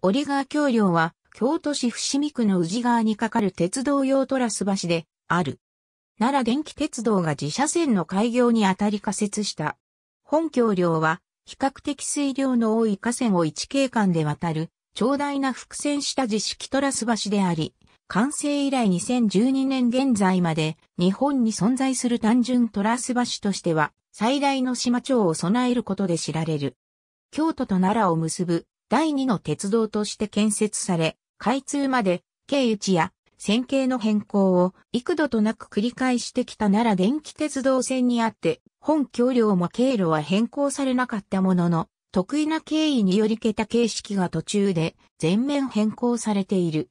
オリガー橋梁は、京都市伏見区の宇治川に架かる鉄道用トラス橋で、ある。奈良電気鉄道が自社線の開業にあたり仮設した。本橋梁は、比較的水量の多い河川を一景観で渡る、長大な伏線した自式トラス橋であり、完成以来2012年現在まで、日本に存在する単純トラス橋としては、最大の島町を備えることで知られる。京都と奈良を結ぶ第二の鉄道として建設され、開通まで、経由地や線形の変更を幾度となく繰り返してきた奈良電気鉄道線にあって、本橋梁も経路は変更されなかったものの、得意な経緯により桁形式が途中で全面変更されている。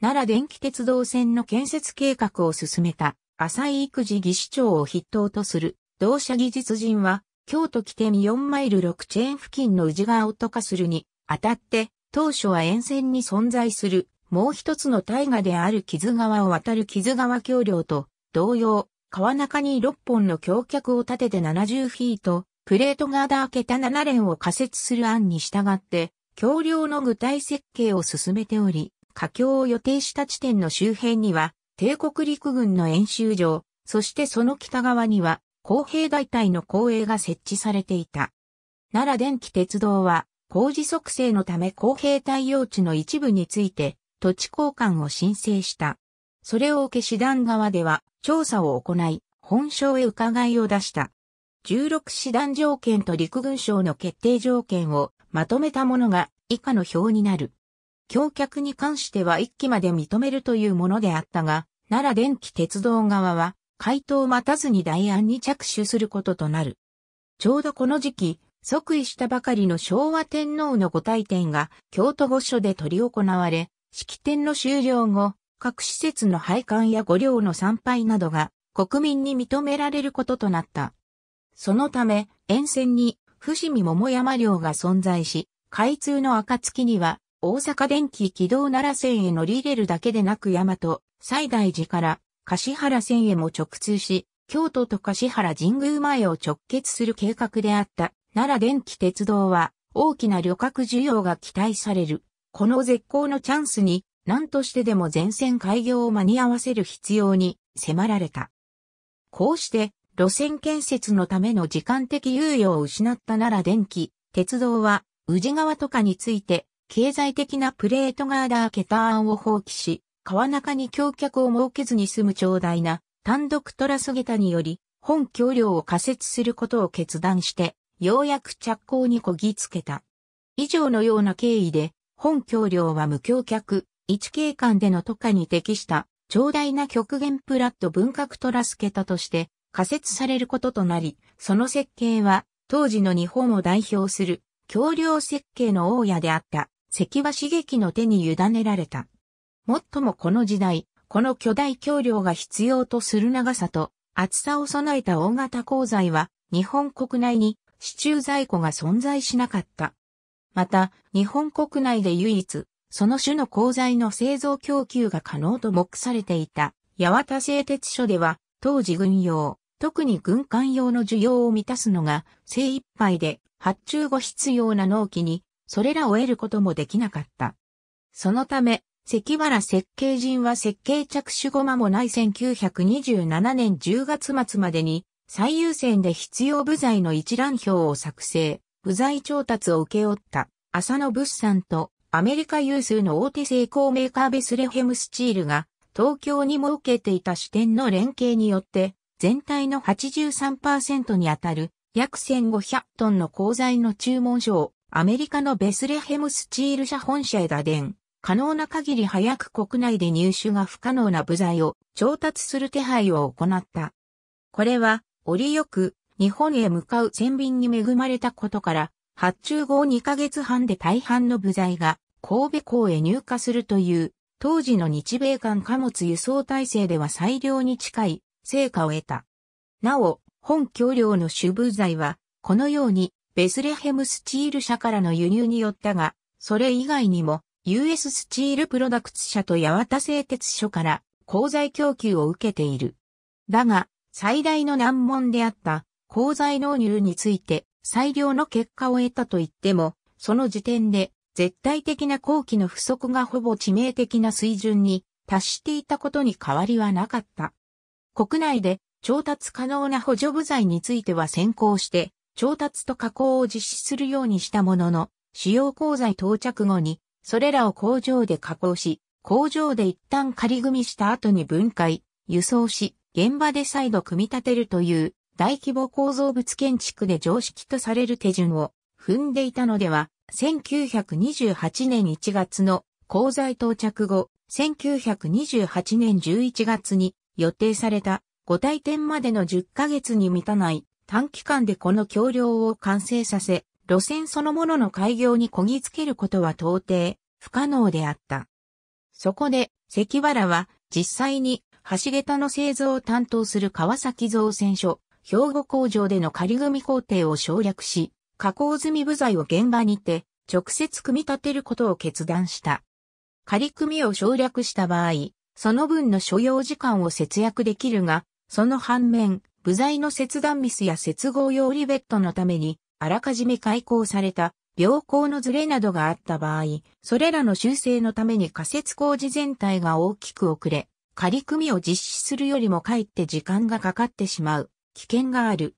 奈良電気鉄道線の建設計画を進めた浅井育児技師長を筆頭とする同社技術人は京都起点4マイル6チェーン付近の宇治川を渡化するに、あたって、当初は沿線に存在する、もう一つの大河である木津川を渡る木津川橋梁と、同様、川中に6本の橋脚を立てて70フィート、プレートガーダー桁7連を仮設する案に従って、橋梁の具体設計を進めており、架橋を予定した地点の周辺には、帝国陸軍の演習場、そしてその北側には、公平大隊の公営が設置されていた。奈良電気鉄道は、工事促成のため工兵対応地の一部について、土地交換を申請した。それを受け師団側では、調査を行い、本省へ伺いを出した。16師団条件と陸軍省の決定条件をまとめたものが以下の表になる。橋脚に関しては1期まで認めるというものであったが、奈良電気鉄道側は回答を待たずに代案に着手することとなる。ちょうどこの時期、即位したばかりの昭和天皇のご体典が京都御所で執り行われ、式典の終了後、各施設の拝観や御陵の参拝などが国民に認められることとなった。そのため、沿線に伏見桃山陵が存在し、開通の暁には大阪電気軌道奈良線へ乗り入れるだけでなく大和、西大寺から橿原線へも直通し、京都と橿原神宮前を直結する計画であった奈良電気鉄道は大きな旅客需要が期待される。この絶好のチャンスに何としてでも全線開業を間に合わせる必要に迫られた。こうして路線建設のための時間的猶予を失った奈良電気、鉄道は宇治川とかについて経済的なプレートガーダーケターンを放棄し、川中に橋脚を設けずに済む長大な単独トラス下駄により、本橋梁を仮設することを決断して、ようやく着工にこぎつけた。以上のような経緯で、本橋梁は無橋脚、一景観でのと下に適した長大な極限プラット文革トラス桁として仮設されることとなり、その設計は当時の日本を代表する橋梁設計の大家であった関和茂樹の手に委ねられた。もっともこの時代、この巨大橋梁が必要とする長さと厚さを備えた大型鋼材は日本国内に支柱在庫が存在しなかった。また、日本国内で唯一、その種の鉱材の製造供給が可能と目されていた、八幡製鉄所では、当時軍用、特に軍艦用の需要を満たすのが精一杯で発注後必要な納期に、それらを得ることもできなかった。そのため、関原設計人は設計着手後間もない1927年10月末までに最優先で必要部材の一覧表を作成、部材調達を請け負った浅野物産とアメリカ有数の大手製鋼メーカーベスレヘムスチールが東京に設けていた支店の連携によって全体の83%にあたる約1500トンの鋼材の注文書をアメリカのベスレヘムスチール社本社へ打電。可能な限り早く国内で入手が不可能な部材を調達する手配を行った。これは、折よく日本へ向かう船便に恵まれたことから、発注後2ヶ月半で大半の部材が神戸港へ入荷するという、当時の日米間貨物輸送体制では最良に近い成果を得た。なお、本橋梁の主部材は、このようにベスレヘムスチール社からの輸入によったが、それ以外にも US スチールプロダクツ社と八幡製鉄所から鋼材供給を受けている。だが、最大の難問であった鋼材納入について最良の結果を得たと言っても、その時点で絶対的な工期の不足がほぼ致命的な水準に達していたことに変わりはなかった。国内で調達可能な補助部材については先行して、調達と加工を実施するようにしたものの、使用鉱材到着後にそれらを工場で加工し、工場で一旦仮組みした後に分解、輸送し、現場で再度組み立てるという大規模構造物建築で常識とされる手順を踏んでいたのでは、1928年1月の鉱材到着後、1928年11月に予定された5体点までの10ヶ月に満たない短期間でこの橋梁を完成させ、路線そのものの開業にこぎつけることは到底不可能であった。そこで、関原は実際に橋桁の製造を担当する川崎造船所、兵庫工場での仮組工程を省略し、加工済み部材を現場にて直接組み立てることを決断した。仮組を省略した場合、その分の所要時間を節約できるが、その反面、部材の切断ミスや接合用リベットのためにあらかじめ開口された病行のズレなどがあった場合、それらの修正のために仮設工事全体が大きく遅れ、仮組みを実施するよりもかえって時間がかかってしまう危険がある。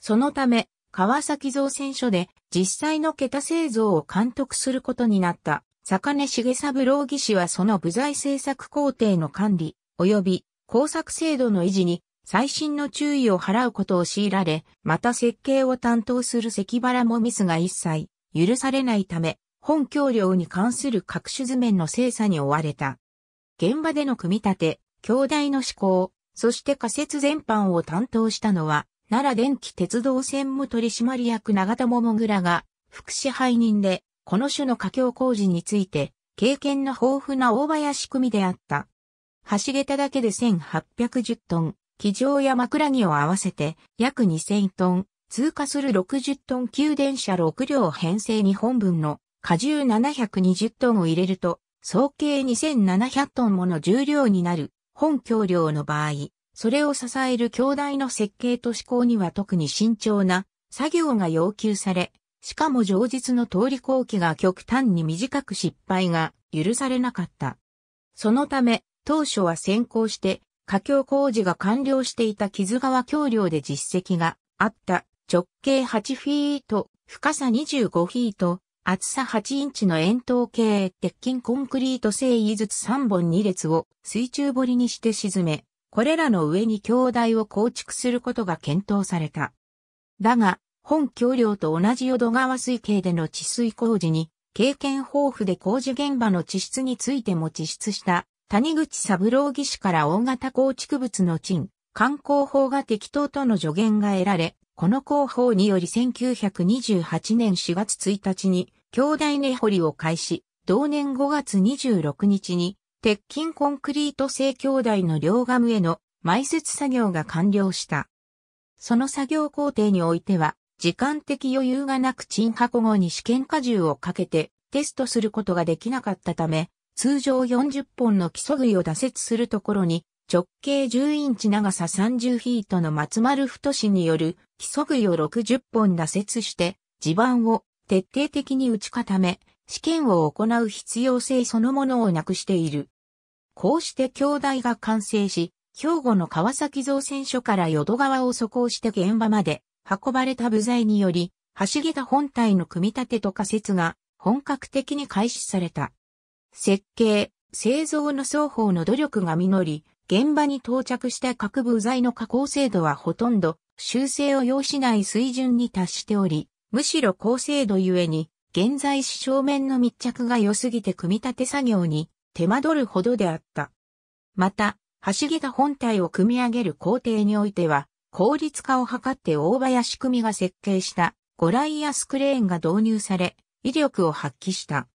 そのため、川崎造船所で実際の桁製造を監督することになった坂根重三郎技師はその部材製作工程の管理及び工作制度の維持に最新の注意を払うことを強いられ、また設計を担当する関原もミスが一切許されないため、本橋梁に関する各種図面の精査に追われた。現場での組み立て、兄弟の施行、そして仮設全般を担当したのは、奈良電気鉄道専務取締役長田桃倉が、副支配人で、この種の架橋工事について、経験の豊富な大林組であった。橋桁だけで1810トン、騎乗や枕木を合わせて約2000トン、通過する60トン級電車6両編成日本分の荷重720トンを入れると、総計2700トンもの重量になる本橋梁の場合、それを支える強大の設計と施工には特に慎重な作業が要求され、しかも上日の通り工期が極端に短く失敗が許されなかった。そのため、当初は先行して架橋工事が完了していた木津川橋梁で実績があった直径8フィート、深さ25フィート、厚さ8インチの円筒形鉄筋コンクリート製技筒3本2列を水中堀にして沈め、これらの上に橋台を構築することが検討された。だが、本橋梁と同じ淀川水系での治水工事に、経験豊富で工事現場の地質についても地質した谷口三郎義士から大型構築物の賃、観光法が適当との助言が得られ、この広報により1928年4月1日に、兄弟根掘りを開始、同年5月26日に、鉄筋コンクリート製兄弟の両ガムへの埋設作業が完了した。その作業工程においては、時間的余裕がなく賃箱後に試験荷重をかけてテストすることができなかったため、通常40本の基礎具を打設するところに、直径10インチ長さ30フィートの松丸太氏による基礎具を60本打設して、地盤を徹底的に打ち固め、試験を行う必要性そのものをなくしている。こうして兄弟が完成し、兵庫の川崎造船所から淀川を底行して現場まで運ばれた部材により、橋桁本体の組み立てと仮設が本格的に開始された。設計、製造の双方の努力が実り、現場に到着した各部材の加工精度はほとんど修正を要しない水準に達しており、むしろ高精度ゆえに、現在市正面の密着が良すぎて組み立て作業に手間取るほどであった。また、橋桁本体を組み上げる工程においては、効率化を図って大林組が設計した、ゴライアスクレーンが導入され、威力を発揮した。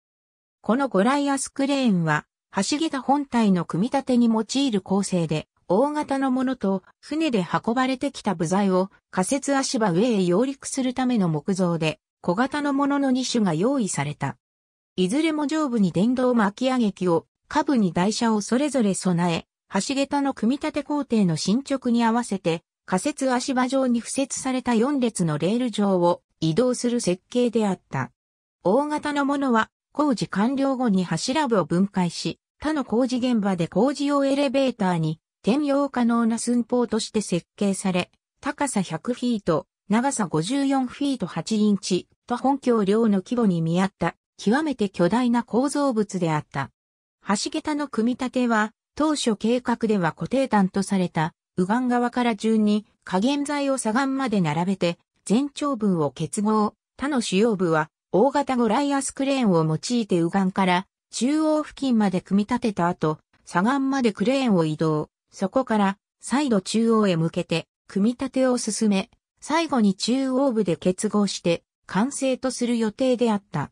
このゴライアスクレーンは、橋桁本体の組み立てに用いる構成で、大型のものと船で運ばれてきた部材を仮設足場上へ揚陸するための木造で、小型のものの2種が用意された。いずれも上部に電動巻き上げ機を、下部に台車をそれぞれ備え、橋桁の組み立て工程の進捗に合わせて、仮設足場上に付設された4列のレール上を移動する設計であった。大型のものは工事完了後に柱部を分解し、他の工事現場で工事用エレベーターに転用可能な寸法として設計され、高さ100フィート、長さ54フィート8インチと本橋量の規模に見合った極めて巨大な構造物であった。橋桁の組み立ては当初計画では固定端とされた右岸側から順に下減材を左岸まで並べて全長分を結合、他の主要部は大型ゴライアスクレーンを用いて右岸から中央付近まで組み立てた後、左岸までクレーンを移動、そこから再度中央へ向けて組み立てを進め、最後に中央部で結合して完成とする予定であった。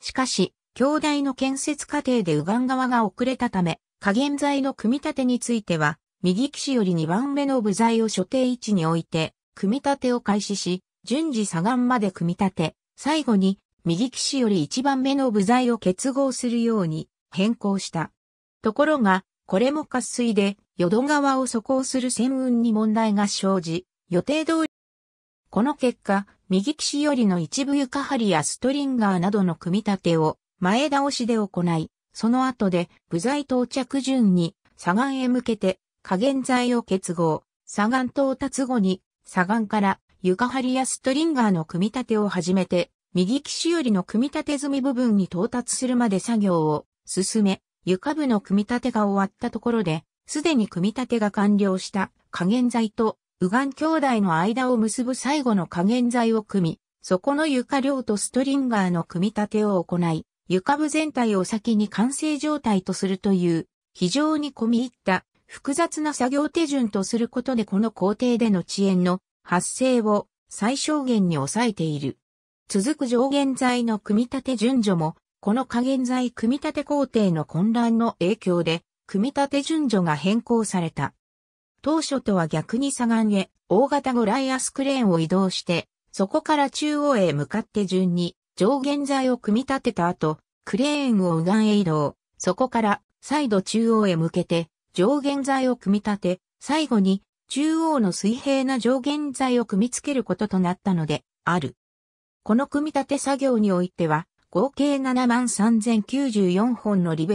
しかし、兄弟の建設過程で右岸側が遅れたため、加減材の組み立てについては、右岸より2番目の部材を所定位置に置いて、組み立てを開始し、順次左岸まで組み立て、最後に右騎士より一番目の部材を結合するように変更した。ところが、これも滑水で、淀川を阻行する船運に問題が生じ、予定通り。この結果、右騎士よりの一部床張りやストリンガーなどの組み立てを前倒しで行い、その後で部材到着順に左岸へ向けて加減材を結合、左岸到達後に左岸から床張りやストリンガーの組み立てを始めて右機種よりの組み立て済み部分に到達するまで作業を進め、床部の組み立てが終わったところで、すでに組み立てが完了した加減剤と、右岸兄弟の間を結ぶ最後の加減剤を組み、そこの床量とストリンガーの組み立てを行い、床部全体を先に完成状態とするという、非常に込み入った複雑な作業手順とすることでこの工程での遅延の発生を最小限に抑えている。続く上限剤の組み立て順序も、この下限剤組み立て工程の混乱の影響で、組み立て順序が変更された。当初とは逆に左岸へ、大型ゴライアスクレーンを移動して、そこから中央へ向かって順に上限材を組み立てた後、クレーンを右岸へ移動、そこから再度中央へ向けて上限材を組み立て、最後に中央の水平な上限材を組み付けることとなったのである。この組み立て作業においては、合計73,094本のリベ。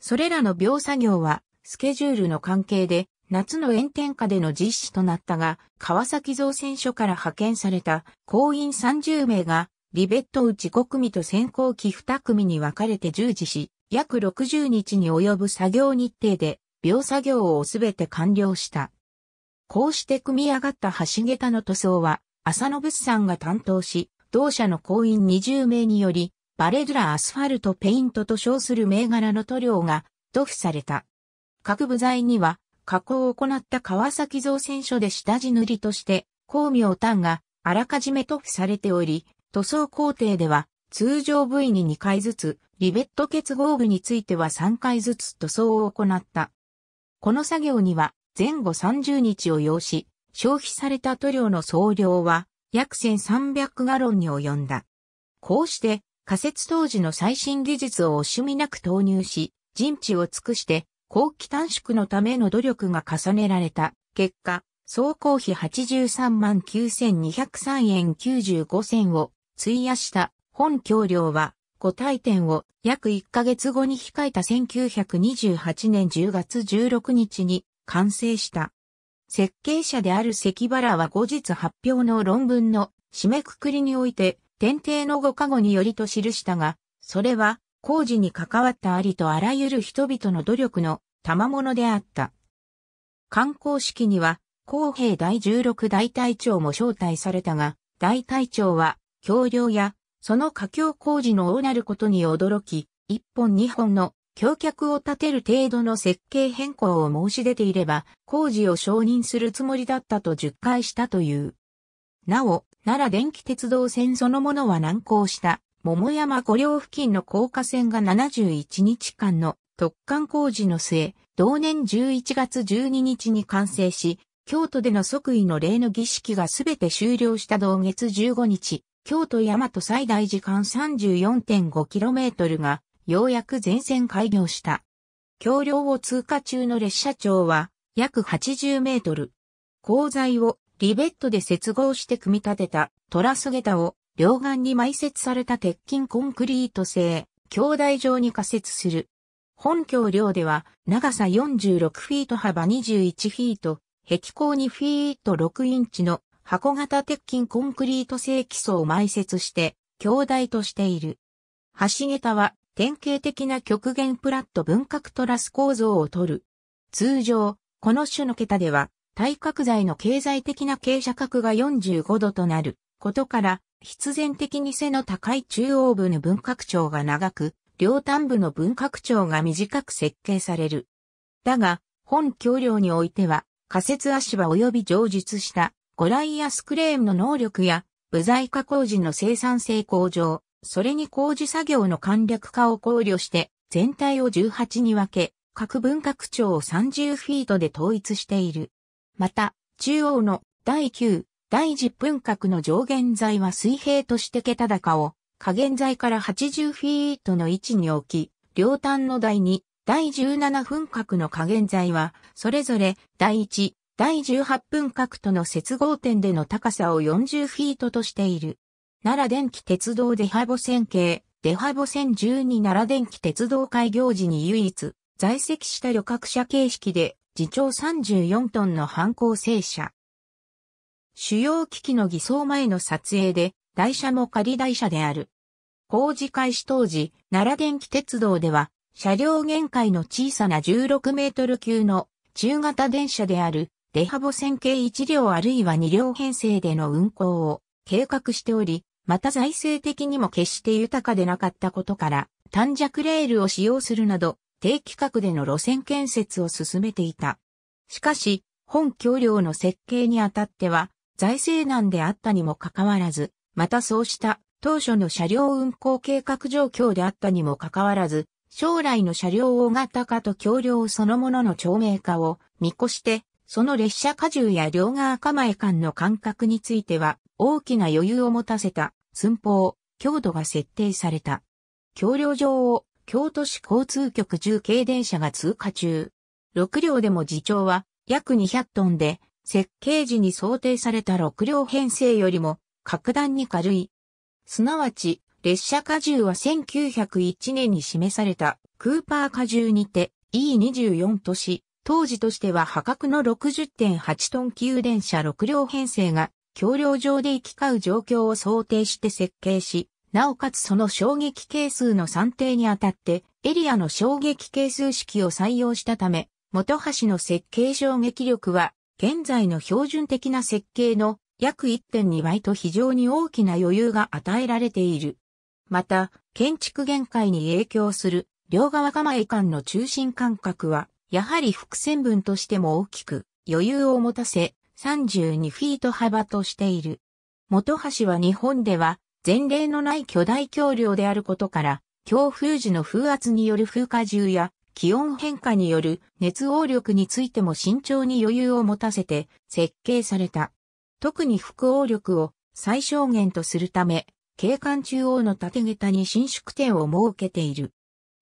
それらの秒作業は、スケジュールの関係で、夏の炎天下での実施となったが、川崎造船所から派遣された工員30名が、リベット打ち5組と先行機2組に分かれて従事し、約60日に及ぶ作業日程で、秒作業をすべて完了した。こうして組み上がった橋桁の塗装は、浅野物産が担当し、同社の行員20名により、バレドラアスファルトペイントと称する銘柄の塗料が塗布された。各部材には、加工を行った川崎造船所で下地塗りとして、光明炭があらかじめ塗布されており、塗装工程では、通常部位に2回ずつ、リベット結合部については3回ずつ塗装を行った。この作業には前後30日を要し、消費された塗料の総量は約1300ガロンに及んだ。こうして、仮設当時の最新技術を惜しみなく投入し、人知を尽くして、後期短縮のための努力が重ねられた。結果、総工費83万9203円95銭を費やした本橋梁は、5体展を約1ヶ月後に控えた1928年10月16日に完成した。設計者である関原は後日発表の論文の締めくくりにおいて、天帝のご加護によりと記したが、それは工事に関わったありとあらゆる人々の努力の賜物であった。観光式には、公平第16大隊長も招待されたが、大隊長は、橋梁や、その架橋工事の王なることに驚き、一本二本の橋脚を立てる程度の設計変更を申し出ていれば、工事を承認するつもりだったと述回したという。なお、奈良電気鉄道線そのものは難航した、桃山五両付近の高架線が71日間の突貫工事の末、同年11月12日に完成し、京都での即位の礼の儀式がすべて終了した同月15日、京都大和最大時間 34.5km がようやく全線開業した。橋梁を通過中の列車長は約80メートル。鋼材をリベットで接合して組み立てたトラス桁を両岸に埋設された鉄筋コンクリート製、兄弟状に仮設する。本橋梁では長さ46フィート幅21フィート、壁高2フィート6インチの箱型鉄筋コンクリート製基礎を埋設して、兄弟としている。橋桁は典型的な極限プラット分割トラス構造をとる。通常、この種の桁では、対角材の経済的な傾斜角が45度となることから、必然的に背の高い中央部の分割長が長く、両端部の分割長が短く設計される。だが、本橋梁においては、仮説足場及び上述したゴライアスクレームの能力や、部材加工時の生産性向上、それに工事作業の簡略化を考慮して、全体を18に分け、各分割長を30フィートで統一している。また、中央の第9、第10分割の上限材は水平として桁高を、下限材から80フィートの位置に置き、両端の第2、第17分割の下限材は、それぞれ第1、第18分割との接合点での高さを40フィートとしている。奈良電気鉄道デハボ線系、デハボ線12奈良電気鉄道開業時に唯一、在籍した旅客車形式で、自長34トンの反抗性車。主要機器の偽装前の撮影で、台車も仮台車である。工事開始当時、奈良電気鉄道では、車両限界の小さな16メートル級の中型電車である、デハボ線系1両あるいは2両編成での運行を計画しており、また財政的にも決して豊かでなかったことから、短尺レールを使用するなど、低規格での路線建設を進めていた。しかし、本橋梁の設計にあたっては、財政難であったにもかかわらず、またそうした当初の車両運行計画状況であったにもかかわらず、将来の車両大型化と橋梁そのものの長命化を見越して、その列車荷重や両側構え間の間隔については大きな余裕を持たせた。寸法、強度が設定された。橋梁上を京都市交通局重軽電車が通過中。6両でも自重は約200トンで、設計時に想定された6両編成よりも格段に軽い。すなわち、列車荷重は1901年に示されたクーパー荷重にて E24 都市、当時としては破格の60.8トン級電車6両編成が橋梁上で行き交う状況を想定して設計し、なおかつその衝撃係数の算定にあたって、エリアの衝撃係数式を採用したため、元橋の設計衝撃力は、現在の標準的な設計の約1.2倍と非常に大きな余裕が与えられている。また、建築限界に影響する両側構え間の中心間隔は、やはり伏線分としても大きく余裕を持たせ、32フィート幅としている。元橋は日本では前例のない巨大橋梁であることから、強風時の風圧による風荷重や気温変化による熱応力についても慎重に余裕を持たせて設計された。特に副応力を最小限とするため、景観中央の縦桁に伸縮点を設けている。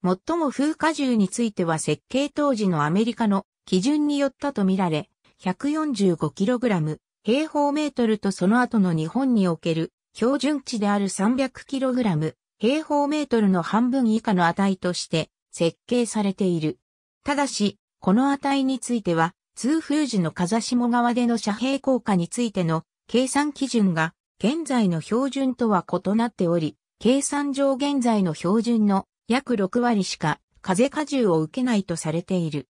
最も風荷重については設計当時のアメリカの基準によったとみられ、145kg、平方メートルとその後の日本における標準値である 300kg、平方メートルの半分以下の値として設計されている。ただし、この値については、通風時の風下側での遮蔽効果についての計算基準が現在の標準とは異なっており、計算上現在の標準の約6割しか風荷重を受けないとされている。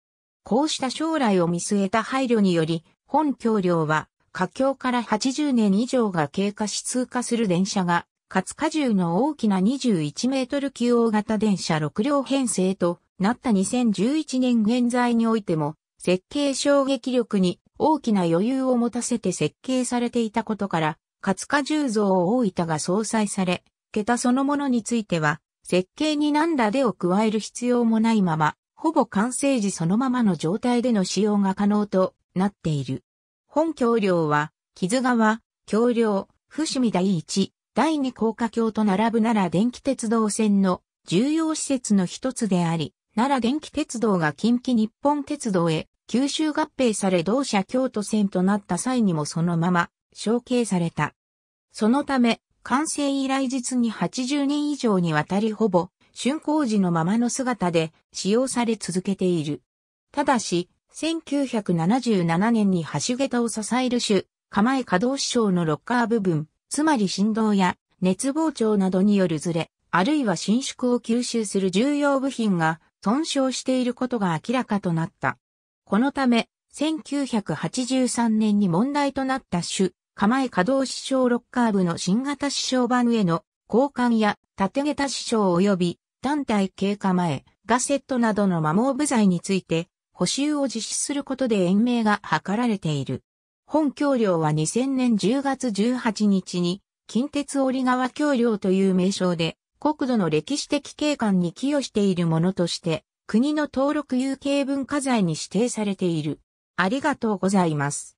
こうした将来を見据えた配慮により、本橋梁は、佳境から80年以上が経過し通過する電車が、勝荷重の大きな21メートル級大型電車6両編成となった2011年現在においても、設計衝撃力に大きな余裕を持たせて設計されていたことから、勝荷重像を大分が総裁され、桁そのものについては、設計に何らでを加える必要もないまま、ほぼ完成時そのままの状態での使用が可能となっている。本橋梁は、木津川、橋梁、伏見第一、第二高架橋と並ぶ奈良電気鉄道線の重要施設の一つであり、奈良電気鉄道が近畿日本鉄道へ九州合併され同社京都線となった際にもそのまま承継された。そのため、完成以来実に80年以上にわたりほぼ竣工時のままの姿で使用され続けている。ただし、1977年に橋桁を支える種、構え可動支障のロッカー部分、つまり振動や熱膨張などによるズレ、あるいは伸縮を吸収する重要部品が損傷していることが明らかとなった。このため、1983年に問題となった種、構え可動支障ロッカー部の新型支障板への交換や縦桁支障及び団体経過前、ガセットなどの摩耗部材について、補修を実施することで延命が図られている。本橋梁は2000年10月18日に、近鉄折川橋梁という名称で、国土の歴史的景観に寄与しているものとして、国の登録有形文化財に指定されている。ありがとうございます。